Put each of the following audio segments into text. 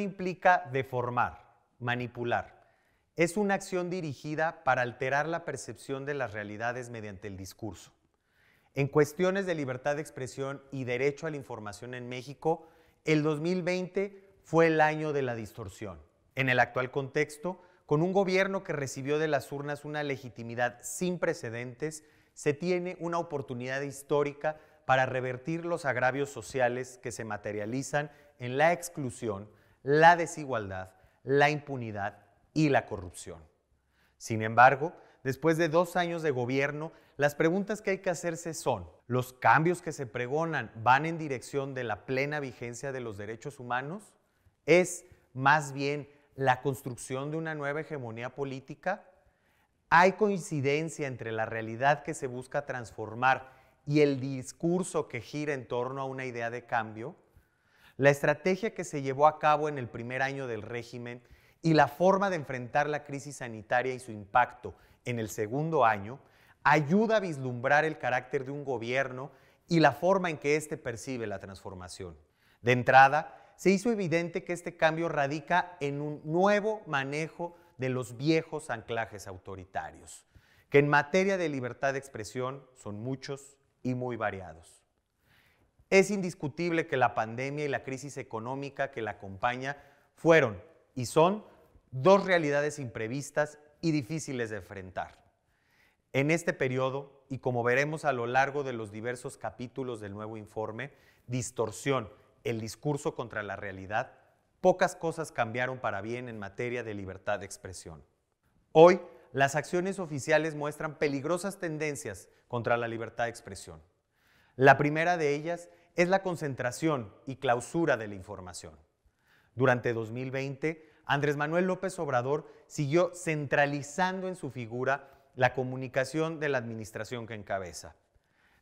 implica deformar, manipular. Es una acción dirigida para alterar la percepción de las realidades mediante el discurso. En cuestiones de libertad de expresión y derecho a la información en México, el 2020 fue el año de la distorsión. En el actual contexto, con un gobierno que recibió de las urnas una legitimidad sin precedentes, se tiene una oportunidad histórica para revertir los agravios sociales que se materializan en la exclusión, la desigualdad, la impunidad y la corrupción. Sin embargo, después de dos años de gobierno, las preguntas que hay que hacerse son, ¿los cambios que se pregonan van en dirección de la plena vigencia de los derechos humanos? ¿Es más bien la construcción de una nueva hegemonía política? ¿Hay coincidencia entre la realidad que se busca transformar y el discurso que gira en torno a una idea de cambio? La estrategia que se llevó a cabo en el primer año del régimen y la forma de enfrentar la crisis sanitaria y su impacto en el segundo año ayuda a vislumbrar el carácter de un gobierno y la forma en que éste percibe la transformación. De entrada, se hizo evidente que este cambio radica en un nuevo manejo de los viejos anclajes autoritarios, que en materia de libertad de expresión son muchos y muy variados. Es indiscutible que la pandemia y la crisis económica que la acompaña fueron y son dos realidades imprevistas y difíciles de enfrentar. En este periodo, y como veremos a lo largo de los diversos capítulos del nuevo informe, Distorsión, el discurso contra la realidad, pocas cosas cambiaron para bien en materia de libertad de expresión. Hoy, las acciones oficiales muestran peligrosas tendencias contra la libertad de expresión. La primera de ellas es la concentración y clausura de la información. Durante 2020, Andrés Manuel López Obrador siguió centralizando en su figura la comunicación de la administración que encabeza.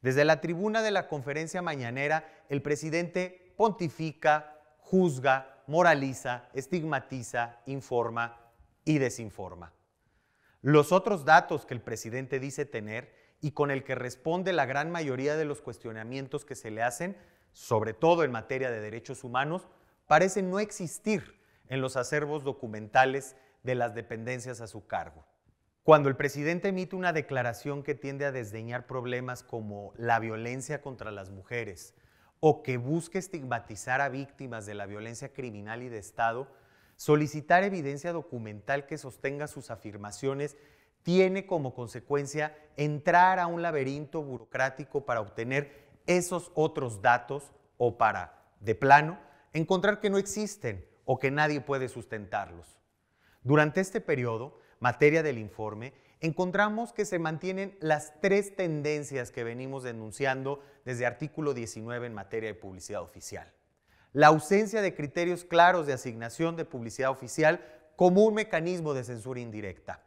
Desde la tribuna de la conferencia mañanera, el presidente pontifica, juzga, moraliza, estigmatiza, informa y desinforma. Los otros datos que el presidente dice tener y con el que responde la gran mayoría de los cuestionamientos que se le hacen, sobre todo en materia de derechos humanos, parece no existir en los acervos documentales de las dependencias a su cargo. Cuando el presidente emite una declaración que tiende a desdeñar problemas como la violencia contra las mujeres o que busque estigmatizar a víctimas de la violencia criminal y de Estado, solicitar evidencia documental que sostenga sus afirmaciones tiene como consecuencia entrar a un laberinto burocrático para obtener esos otros datos o para, de plano, encontrar que no existen o que nadie puede sustentarlos. Durante este periodo, materia del informe, encontramos que se mantienen las tres tendencias que venimos denunciando desde artículo 19 en materia de publicidad oficial. La ausencia de criterios claros de asignación de publicidad oficial como un mecanismo de censura indirecta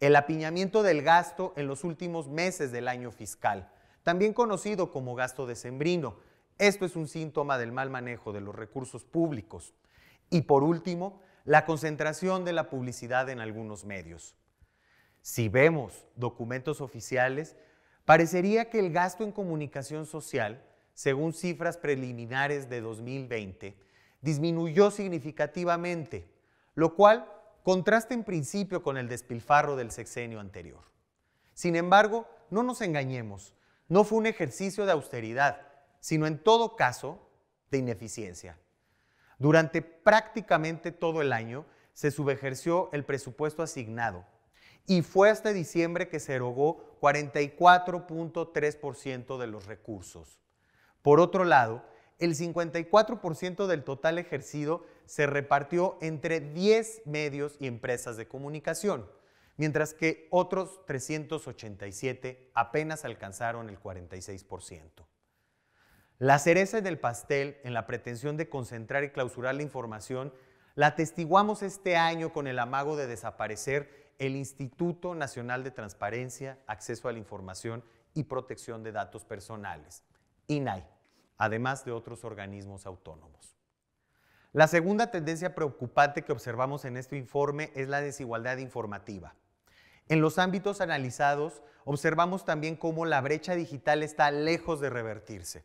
el apiñamiento del gasto en los últimos meses del año fiscal, también conocido como gasto decembrino. Esto es un síntoma del mal manejo de los recursos públicos. Y por último, la concentración de la publicidad en algunos medios. Si vemos documentos oficiales, parecería que el gasto en comunicación social, según cifras preliminares de 2020, disminuyó significativamente, lo cual contrasta en principio con el despilfarro del sexenio anterior. Sin embargo, no nos engañemos, no fue un ejercicio de austeridad, sino en todo caso de ineficiencia. Durante prácticamente todo el año se subejerció el presupuesto asignado y fue hasta diciembre que se erogó 44.3% de los recursos. Por otro lado, el 54% del total ejercido se repartió entre 10 medios y empresas de comunicación, mientras que otros 387 apenas alcanzaron el 46%. La cereza del pastel en la pretensión de concentrar y clausurar la información la atestiguamos este año con el amago de desaparecer el Instituto Nacional de Transparencia, Acceso a la Información y Protección de Datos Personales, INAI además de otros organismos autónomos. La segunda tendencia preocupante que observamos en este informe es la desigualdad informativa. En los ámbitos analizados, observamos también cómo la brecha digital está lejos de revertirse.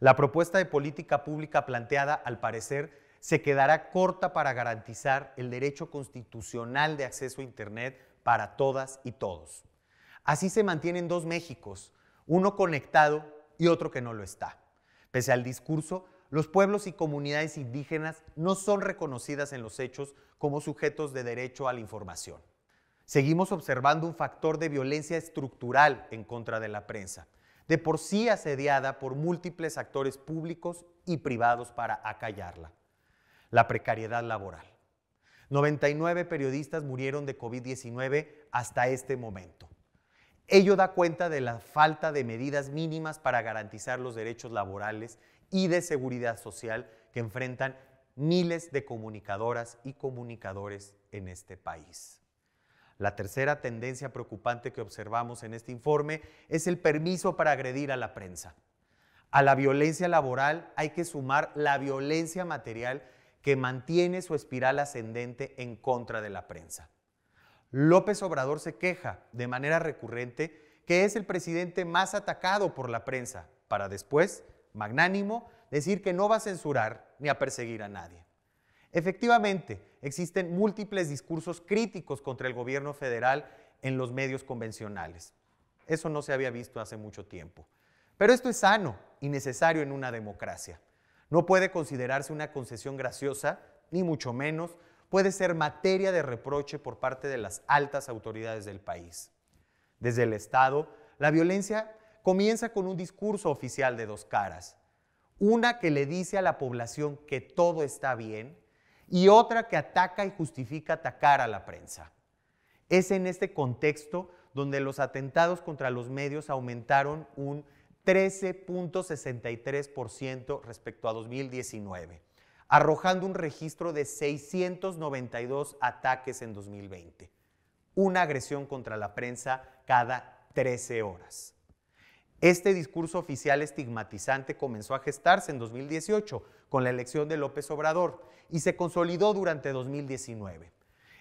La propuesta de política pública planteada, al parecer, se quedará corta para garantizar el derecho constitucional de acceso a Internet para todas y todos. Así se mantienen dos Méxicos, uno conectado y otro que no lo está. Pese al discurso, los pueblos y comunidades indígenas no son reconocidas en los hechos como sujetos de derecho a la información. Seguimos observando un factor de violencia estructural en contra de la prensa, de por sí asediada por múltiples actores públicos y privados para acallarla. La precariedad laboral. 99 periodistas murieron de COVID-19 hasta este momento. Ello da cuenta de la falta de medidas mínimas para garantizar los derechos laborales y de seguridad social que enfrentan miles de comunicadoras y comunicadores en este país. La tercera tendencia preocupante que observamos en este informe es el permiso para agredir a la prensa. A la violencia laboral hay que sumar la violencia material que mantiene su espiral ascendente en contra de la prensa. López Obrador se queja de manera recurrente que es el presidente más atacado por la prensa, para después, magnánimo, decir que no va a censurar ni a perseguir a nadie. Efectivamente, existen múltiples discursos críticos contra el gobierno federal en los medios convencionales. Eso no se había visto hace mucho tiempo. Pero esto es sano y necesario en una democracia. No puede considerarse una concesión graciosa, ni mucho menos puede ser materia de reproche por parte de las altas autoridades del país. Desde el Estado, la violencia comienza con un discurso oficial de dos caras. Una que le dice a la población que todo está bien y otra que ataca y justifica atacar a la prensa. Es en este contexto donde los atentados contra los medios aumentaron un 13.63% respecto a 2019 arrojando un registro de 692 ataques en 2020, una agresión contra la prensa cada 13 horas. Este discurso oficial estigmatizante comenzó a gestarse en 2018 con la elección de López Obrador y se consolidó durante 2019.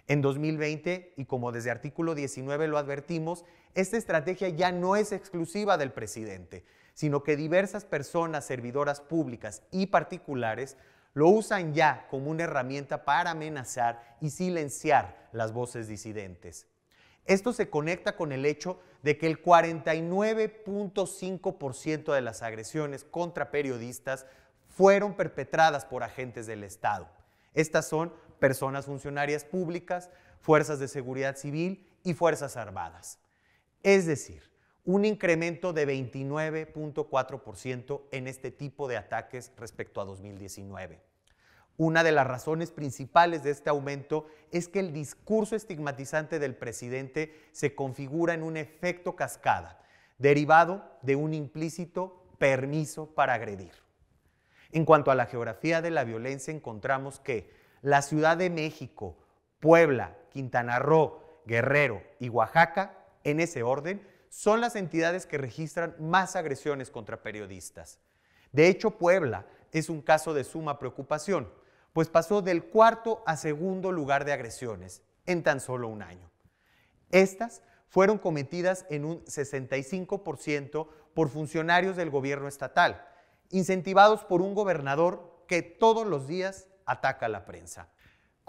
En 2020, y como desde artículo 19 lo advertimos, esta estrategia ya no es exclusiva del presidente, sino que diversas personas, servidoras públicas y particulares lo usan ya como una herramienta para amenazar y silenciar las voces disidentes. Esto se conecta con el hecho de que el 49.5% de las agresiones contra periodistas fueron perpetradas por agentes del Estado. Estas son personas funcionarias públicas, fuerzas de seguridad civil y fuerzas armadas. Es decir, un incremento de 29.4% en este tipo de ataques respecto a 2019. Una de las razones principales de este aumento es que el discurso estigmatizante del presidente se configura en un efecto cascada, derivado de un implícito permiso para agredir. En cuanto a la geografía de la violencia, encontramos que la Ciudad de México, Puebla, Quintana Roo, Guerrero y Oaxaca, en ese orden, son las entidades que registran más agresiones contra periodistas. De hecho, Puebla es un caso de suma preocupación, pues pasó del cuarto a segundo lugar de agresiones en tan solo un año. Estas fueron cometidas en un 65% por funcionarios del gobierno estatal, incentivados por un gobernador que todos los días ataca a la prensa.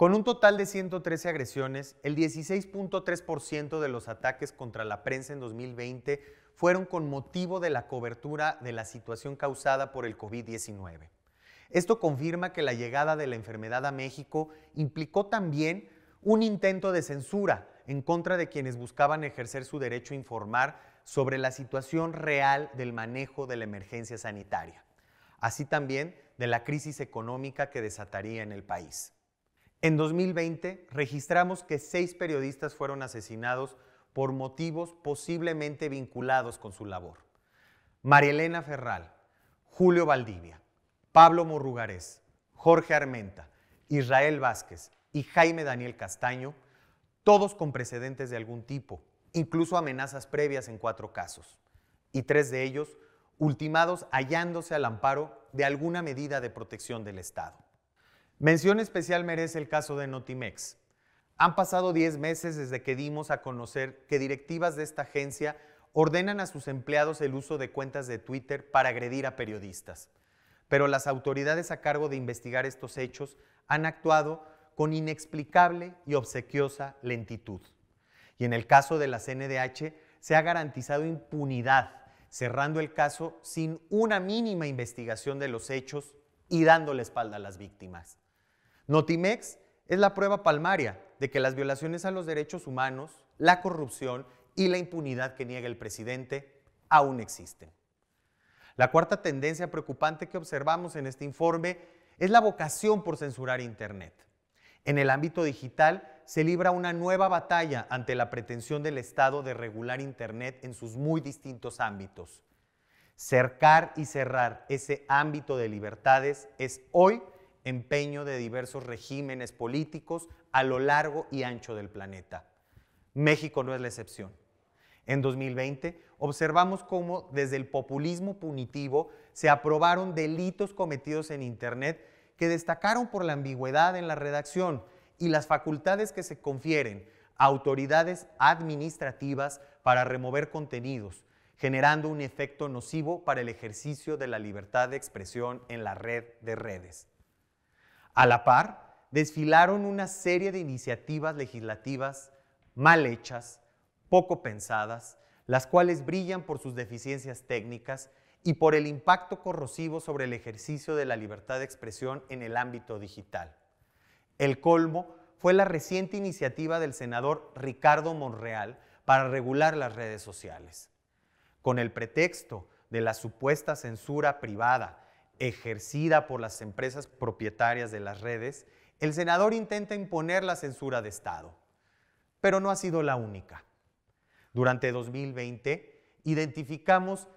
Con un total de 113 agresiones, el 16.3% de los ataques contra la prensa en 2020 fueron con motivo de la cobertura de la situación causada por el COVID-19. Esto confirma que la llegada de la enfermedad a México implicó también un intento de censura en contra de quienes buscaban ejercer su derecho a informar sobre la situación real del manejo de la emergencia sanitaria, así también de la crisis económica que desataría en el país. En 2020 registramos que seis periodistas fueron asesinados por motivos posiblemente vinculados con su labor. Marielena Ferral, Julio Valdivia, Pablo Morrugarés, Jorge Armenta, Israel Vázquez y Jaime Daniel Castaño, todos con precedentes de algún tipo, incluso amenazas previas en cuatro casos, y tres de ellos ultimados hallándose al amparo de alguna medida de protección del Estado. Mención especial merece el caso de Notimex. Han pasado 10 meses desde que dimos a conocer que directivas de esta agencia ordenan a sus empleados el uso de cuentas de Twitter para agredir a periodistas. Pero las autoridades a cargo de investigar estos hechos han actuado con inexplicable y obsequiosa lentitud. Y en el caso de la CNDH se ha garantizado impunidad, cerrando el caso sin una mínima investigación de los hechos y dándole la espalda a las víctimas. Notimex es la prueba palmaria de que las violaciones a los derechos humanos, la corrupción y la impunidad que niega el presidente aún existen. La cuarta tendencia preocupante que observamos en este informe es la vocación por censurar Internet. En el ámbito digital se libra una nueva batalla ante la pretensión del Estado de regular Internet en sus muy distintos ámbitos. Cercar y cerrar ese ámbito de libertades es hoy empeño de diversos regímenes políticos a lo largo y ancho del planeta. México no es la excepción. En 2020 observamos cómo desde el populismo punitivo se aprobaron delitos cometidos en Internet que destacaron por la ambigüedad en la redacción y las facultades que se confieren a autoridades administrativas para remover contenidos, generando un efecto nocivo para el ejercicio de la libertad de expresión en la red de redes. A la par, desfilaron una serie de iniciativas legislativas mal hechas, poco pensadas, las cuales brillan por sus deficiencias técnicas y por el impacto corrosivo sobre el ejercicio de la libertad de expresión en el ámbito digital. El colmo fue la reciente iniciativa del senador Ricardo Monreal para regular las redes sociales. Con el pretexto de la supuesta censura privada ejercida por las empresas propietarias de las redes, el senador intenta imponer la censura de Estado. Pero no ha sido la única. Durante 2020 identificamos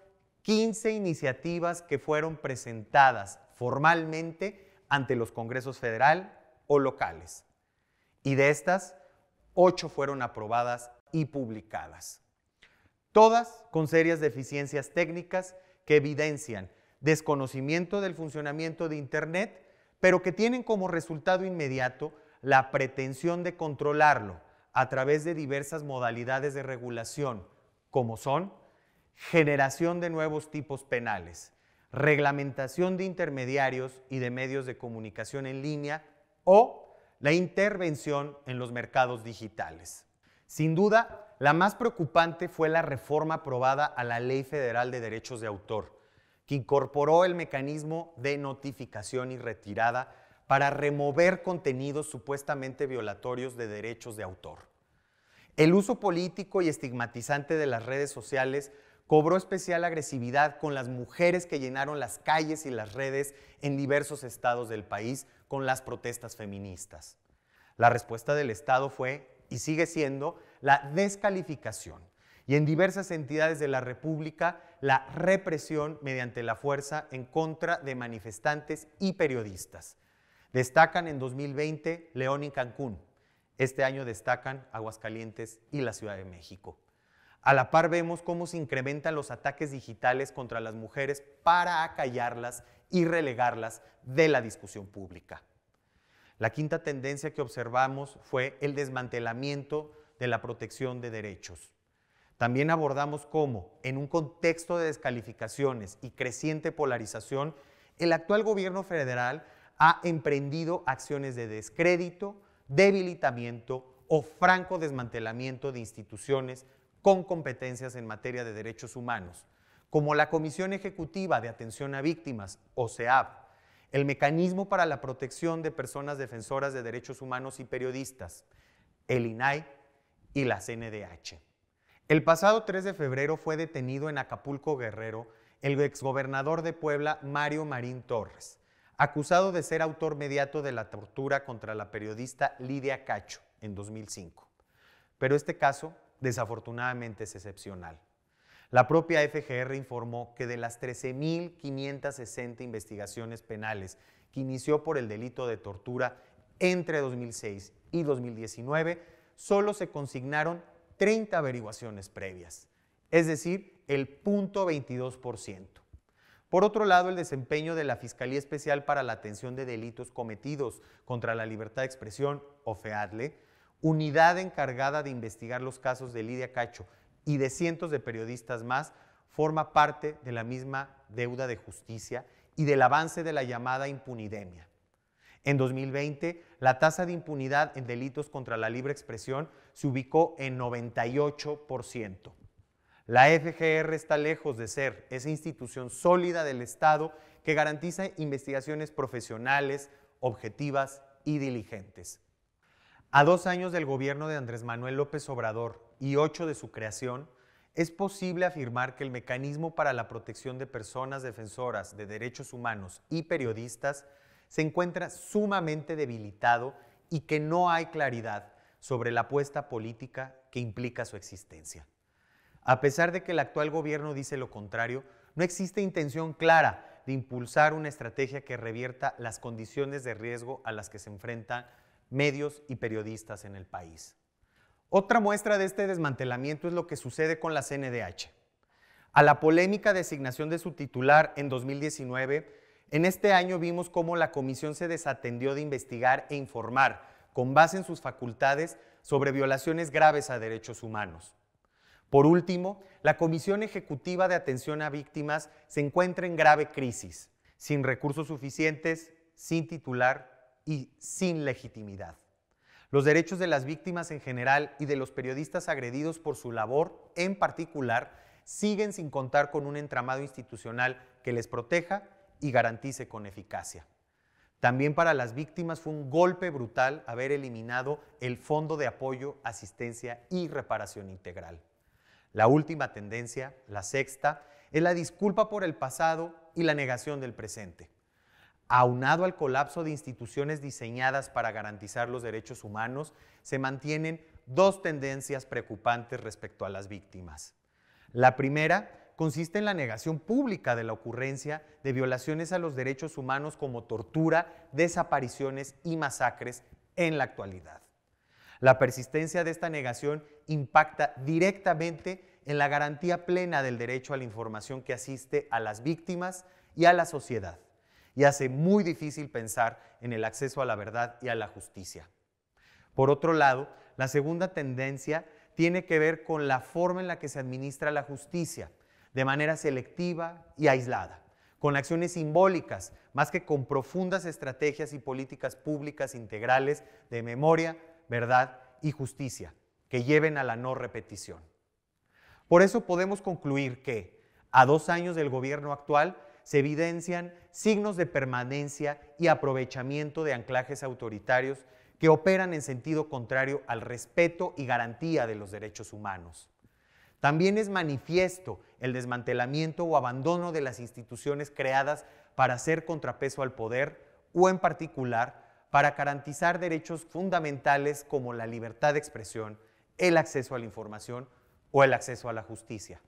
15 iniciativas que fueron presentadas formalmente ante los congresos federal o locales. Y de estas, 8 fueron aprobadas y publicadas. Todas con serias deficiencias técnicas que evidencian desconocimiento del funcionamiento de Internet, pero que tienen como resultado inmediato la pretensión de controlarlo a través de diversas modalidades de regulación, como son generación de nuevos tipos penales, reglamentación de intermediarios y de medios de comunicación en línea o la intervención en los mercados digitales. Sin duda, la más preocupante fue la reforma aprobada a la Ley Federal de Derechos de Autor, que incorporó el mecanismo de notificación y retirada para remover contenidos supuestamente violatorios de derechos de autor. El uso político y estigmatizante de las redes sociales cobró especial agresividad con las mujeres que llenaron las calles y las redes en diversos estados del país con las protestas feministas. La respuesta del Estado fue, y sigue siendo, la descalificación y en diversas entidades de la República la represión mediante la fuerza en contra de manifestantes y periodistas. Destacan en 2020 León y Cancún. Este año destacan Aguascalientes y la Ciudad de México. A la par vemos cómo se incrementan los ataques digitales contra las mujeres para acallarlas y relegarlas de la discusión pública. La quinta tendencia que observamos fue el desmantelamiento de la protección de derechos. También abordamos cómo, en un contexto de descalificaciones y creciente polarización, el actual gobierno federal ha emprendido acciones de descrédito, debilitamiento o franco desmantelamiento de instituciones con competencias en materia de derechos humanos, como la Comisión Ejecutiva de Atención a Víctimas, o el Mecanismo para la Protección de Personas Defensoras de Derechos Humanos y Periodistas, el INAI y la CNDH. El pasado 3 de febrero fue detenido en Acapulco Guerrero el exgobernador de Puebla, Mario Marín Torres, acusado de ser autor mediato de la tortura contra la periodista Lidia Cacho en 2005. Pero este caso, desafortunadamente, es excepcional. La propia FGR informó que de las 13.560 investigaciones penales que inició por el delito de tortura entre 2006 y 2019, solo se consignaron 30 averiguaciones previas, es decir, el 0.22%. Por otro lado, el desempeño de la Fiscalía Especial para la Atención de Delitos Cometidos contra la Libertad de Expresión, o FEADLE, unidad encargada de investigar los casos de Lidia Cacho y de cientos de periodistas más, forma parte de la misma deuda de justicia y del avance de la llamada impunidemia. En 2020, la tasa de impunidad en delitos contra la libre expresión se ubicó en 98%. La FGR está lejos de ser esa institución sólida del Estado que garantiza investigaciones profesionales, objetivas y diligentes. A dos años del gobierno de Andrés Manuel López Obrador y ocho de su creación, es posible afirmar que el mecanismo para la protección de personas defensoras de derechos humanos y periodistas se encuentra sumamente debilitado y que no hay claridad sobre la apuesta política que implica su existencia. A pesar de que el actual gobierno dice lo contrario, no existe intención clara de impulsar una estrategia que revierta las condiciones de riesgo a las que se enfrentan medios y periodistas en el país. Otra muestra de este desmantelamiento es lo que sucede con la CNDH. A la polémica designación de su titular en 2019, en este año vimos cómo la comisión se desatendió de investigar e informar, con base en sus facultades, sobre violaciones graves a derechos humanos. Por último, la Comisión Ejecutiva de Atención a Víctimas se encuentra en grave crisis, sin recursos suficientes, sin titular y sin legitimidad. Los derechos de las víctimas en general y de los periodistas agredidos por su labor en particular siguen sin contar con un entramado institucional que les proteja y garantice con eficacia. También para las víctimas fue un golpe brutal haber eliminado el Fondo de Apoyo, Asistencia y Reparación Integral. La última tendencia, la sexta, es la disculpa por el pasado y la negación del presente. Aunado al colapso de instituciones diseñadas para garantizar los derechos humanos, se mantienen dos tendencias preocupantes respecto a las víctimas. La primera consiste en la negación pública de la ocurrencia de violaciones a los derechos humanos como tortura, desapariciones y masacres en la actualidad. La persistencia de esta negación impacta directamente en la garantía plena del derecho a la información que asiste a las víctimas y a la sociedad, y hace muy difícil pensar en el acceso a la verdad y a la justicia. Por otro lado, la segunda tendencia tiene que ver con la forma en la que se administra la justicia, de manera selectiva y aislada, con acciones simbólicas, más que con profundas estrategias y políticas públicas integrales de memoria, verdad y justicia, que lleven a la no repetición. Por eso podemos concluir que, a dos años del gobierno actual, se evidencian signos de permanencia y aprovechamiento de anclajes autoritarios que operan en sentido contrario al respeto y garantía de los derechos humanos también es manifiesto el desmantelamiento o abandono de las instituciones creadas para hacer contrapeso al poder o en particular para garantizar derechos fundamentales como la libertad de expresión, el acceso a la información o el acceso a la justicia.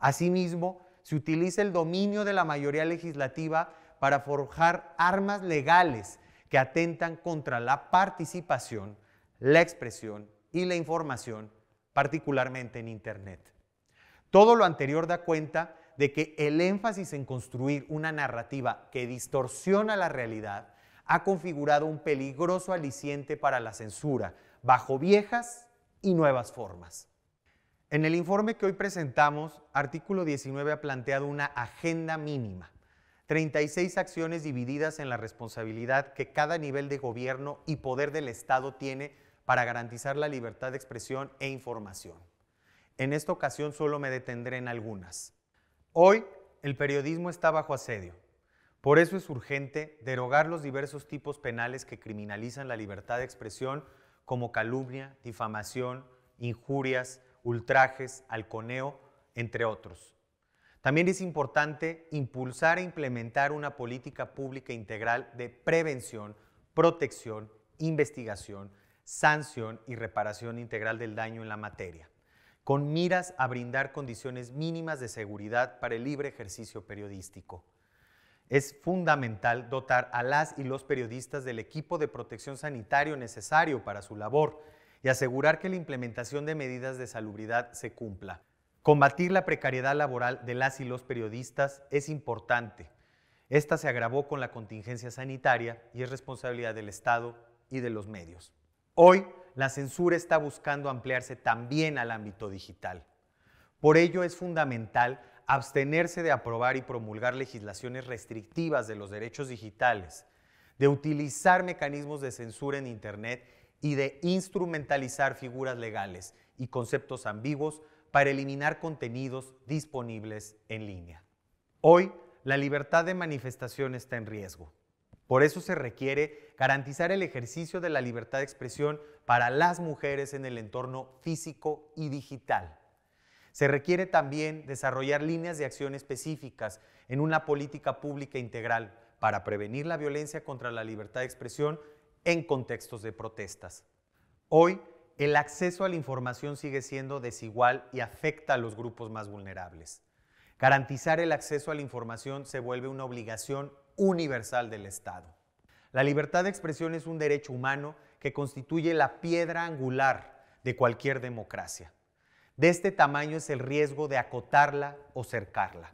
Asimismo, se utiliza el dominio de la mayoría legislativa para forjar armas legales que atentan contra la participación, la expresión y la información particularmente en Internet. Todo lo anterior da cuenta de que el énfasis en construir una narrativa que distorsiona la realidad ha configurado un peligroso aliciente para la censura, bajo viejas y nuevas formas. En el informe que hoy presentamos, artículo 19 ha planteado una agenda mínima, 36 acciones divididas en la responsabilidad que cada nivel de gobierno y poder del Estado tiene para garantizar la libertad de expresión e información. En esta ocasión solo me detendré en algunas. Hoy el periodismo está bajo asedio. Por eso es urgente derogar los diversos tipos penales que criminalizan la libertad de expresión como calumnia, difamación, injurias, ultrajes, halconeo, entre otros. También es importante impulsar e implementar una política pública integral de prevención, protección, investigación, sanción y reparación integral del daño en la materia, con miras a brindar condiciones mínimas de seguridad para el libre ejercicio periodístico. Es fundamental dotar a las y los periodistas del equipo de protección sanitario necesario para su labor y asegurar que la implementación de medidas de salubridad se cumpla. Combatir la precariedad laboral de las y los periodistas es importante. Esta se agravó con la contingencia sanitaria y es responsabilidad del Estado y de los medios. Hoy, la censura está buscando ampliarse también al ámbito digital. Por ello es fundamental abstenerse de aprobar y promulgar legislaciones restrictivas de los derechos digitales, de utilizar mecanismos de censura en Internet y de instrumentalizar figuras legales y conceptos ambiguos para eliminar contenidos disponibles en línea. Hoy, la libertad de manifestación está en riesgo. Por eso se requiere garantizar el ejercicio de la libertad de expresión para las mujeres en el entorno físico y digital. Se requiere también desarrollar líneas de acción específicas en una política pública integral para prevenir la violencia contra la libertad de expresión en contextos de protestas. Hoy, el acceso a la información sigue siendo desigual y afecta a los grupos más vulnerables. Garantizar el acceso a la información se vuelve una obligación universal del Estado. La libertad de expresión es un derecho humano que constituye la piedra angular de cualquier democracia. De este tamaño es el riesgo de acotarla o cercarla.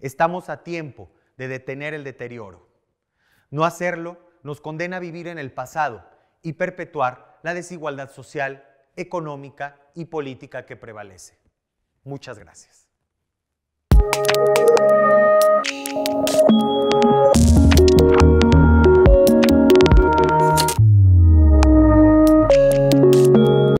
Estamos a tiempo de detener el deterioro. No hacerlo nos condena a vivir en el pasado y perpetuar la desigualdad social, económica y política que prevalece. Muchas gracias. Música